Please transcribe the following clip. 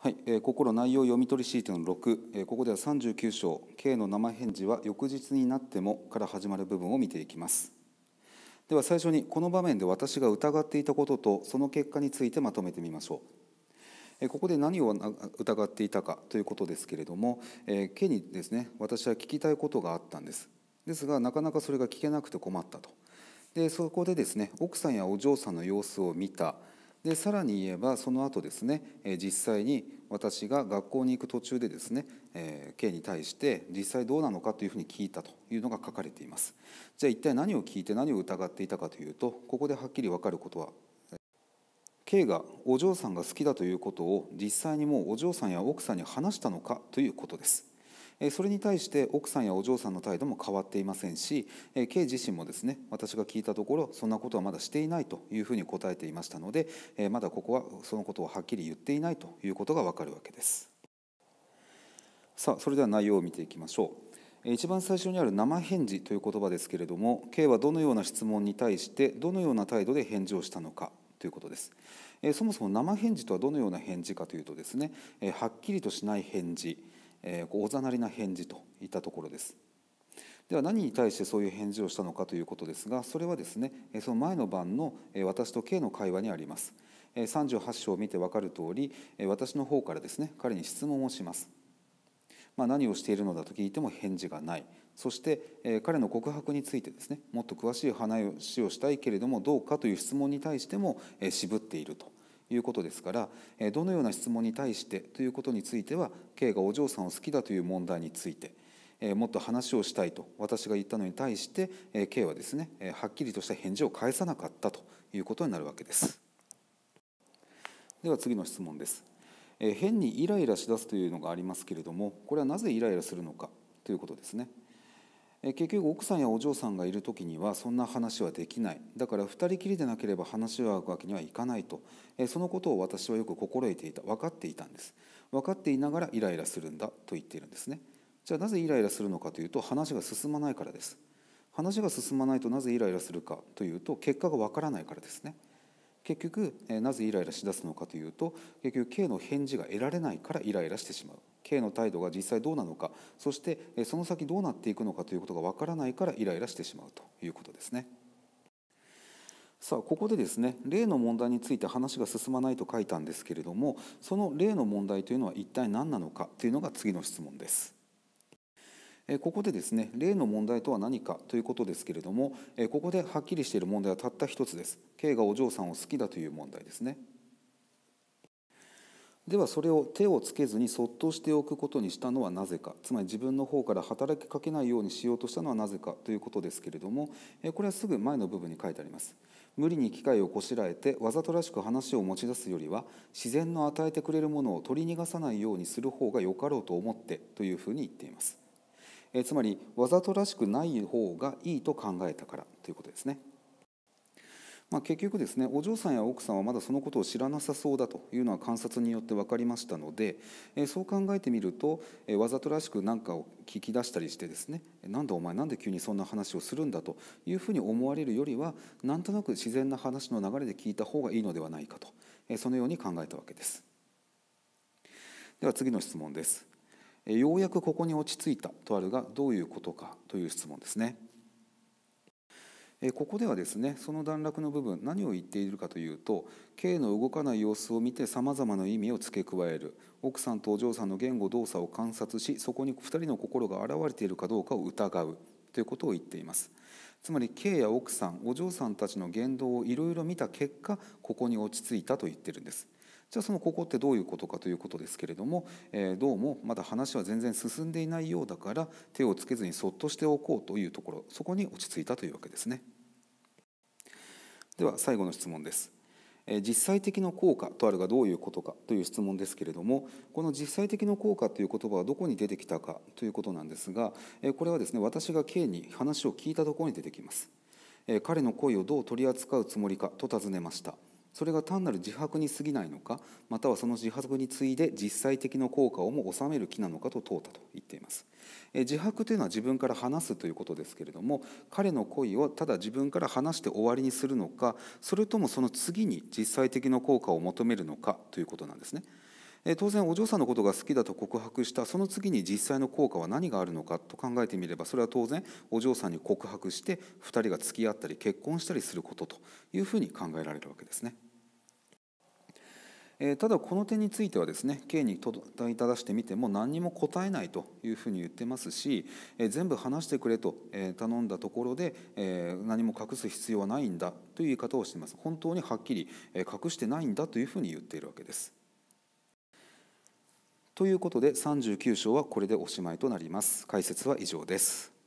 はい、えー、心内容読み取りシートの6、えー、ここでは39章「K の生返事は翌日になっても」から始まる部分を見ていきますでは最初にこの場面で私が疑っていたこととその結果についてまとめてみましょう、えここで何を疑っていたかということですけれども、えー、K にですね私は聞きたいことがあったんですですがなかなかそれが聞けなくて困ったとでそこでですね奥さんやお嬢さんの様子を見たでさらに言えばその後ですね実際に私が学校に行く途中でですね K に対して実際どうなのかというふうに聞いたというのが書かれていますじゃあ一体何を聞いて何を疑っていたかというとここではっきり分かることは K がお嬢さんが好きだということを実際にもうお嬢さんや奥さんに話したのかということですそれに対して奥さんやお嬢さんの態度も変わっていませんし K 自身もですね私が聞いたところそんなことはまだしていないというふうに答えていましたのでまだここはそのことをはっきり言っていないということがわかるわけですさあそれでは内容を見ていきましょう一番最初にある生返事という言葉ですけれども K はどのような質問に対してどのような態度で返事をしたのかということですそもそも生返事とはどのような返事かというとですねはっきりとしない返事えー、おざなりな返事といったところです。では何に対してそういう返事をしたのかということですがそれはですねその前の晩の私と K の会話にあります38章を見てわかるとおり私の方からですね彼に質問をします、まあ、何をしているのだと聞いても返事がないそして彼の告白についてですねもっと詳しい話をしたいけれどもどうかという質問に対しても渋っているということですからどのような質問に対してということについては K がお嬢さんを好きだという問題についてもっと話をしたいと私が言ったのに対して K はですねはっきりとした返事を返さなかったということになるわけですでは次の質問です変にイライラしだすというのがありますけれどもこれはなぜイライラするのかということですね結局奥さんやお嬢さんがいる時にはそんな話はできないだから2人きりでなければ話は合うわけにはいかないとそのことを私はよく心得ていた分かっていたんです分かっていながらイライラするんだと言っているんですねじゃあなぜイライラするのかというと話が進まないからです話が進まないとなぜイライラするかというと結果が分からないからですね結局なぜイライラしだすのかというと結局 K の返事が得られないからイライラしてしまう K の態度が実際どうなのかそしてその先どうなっていくのかということがわからないからイライラしてしまうということですね。さあここでですね例の問題について話が進まないと書いたんですけれどもその例の問題というのは一体何なのかというのが次の質問です。ここでですね例の問題とは何かということですけれどもここではっきりしている問題はたった一つです K がお嬢さんを好きだという問題ですねではそれを手をつけずにそっとしておくことにしたのはなぜかつまり自分の方から働きかけないようにしようとしたのはなぜかということですけれどもこれはすぐ前の部分に書いてあります無理に機会をこしらえてわざとらしく話を持ち出すよりは自然の与えてくれるものを取り逃がさないようにする方がよかろうと思ってというふうに言っていますえつまりわざとらしくない方がいいと考えたからということですね。まあ、結局ですねお嬢さんや奥さんはまだそのことを知らなさそうだというのは観察によって分かりましたので、えそう考えてみると、えわざとらしく何かを聞き出したりしてですねなんだお前なんで急にそんな話をするんだというふうに思われるよりはなんとなく自然な話の流れで聞いた方がいいのではないかと、えそのように考えたわけです。では次の質問です。ようやくここに落ち着いたとあるがどういうことかという質問ですね。ここではですねその段落の部分何を言っているかというと K の動かない様子を見てさまざまな意味を付け加える奥さんとお嬢さんの言語動作を観察しそこに2人の心が現れているかどうかを疑うということを言っています。つまり K や奥さんお嬢さんたちの言動をいろいろ見た結果ここに落ち着いたと言ってるんです。じゃあそのここってどういうことかということですけれども、えどうもまだ話は全然進んでいないようだから手をつけずにそっとしておこうというところそこに落ち着いたというわけですね。では最後の質問です。実際的な効果とあるがどういうことかという質問ですけれどもこの実際的な効果という言葉はどこに出てきたかということなんですがこれはですね私が K に話を聞いたところに出てきます彼の声をどう取り扱うつもりかと尋ねましたそれが単なる自白に過ぎないのかまたはその自白に次いで実際的な効果をも収める気なのかと問うたと言っています自白というのは自分から話すということですけれども彼の恋をただ自分から話して終わりにするのかそれともその次に実際的な効果を求めるのかということなんですね当然お嬢さんのことが好きだと告白したその次に実際の効果は何があるのかと考えてみればそれは当然お嬢さんに告白して2人が付き合ったり結婚したりすることというふうに考えられるわけですね。えただこの点についてはですね K に問いただしてみても何にも答えないというふうに言ってますし、え全部話してくれと、え頼んだところで、え何も隠す必要はないんだという言い方をしています本当にはっきり、え隠してないんだというふうに言っているわけです。ということで39章はこれでおしまいとなります解説は以上です。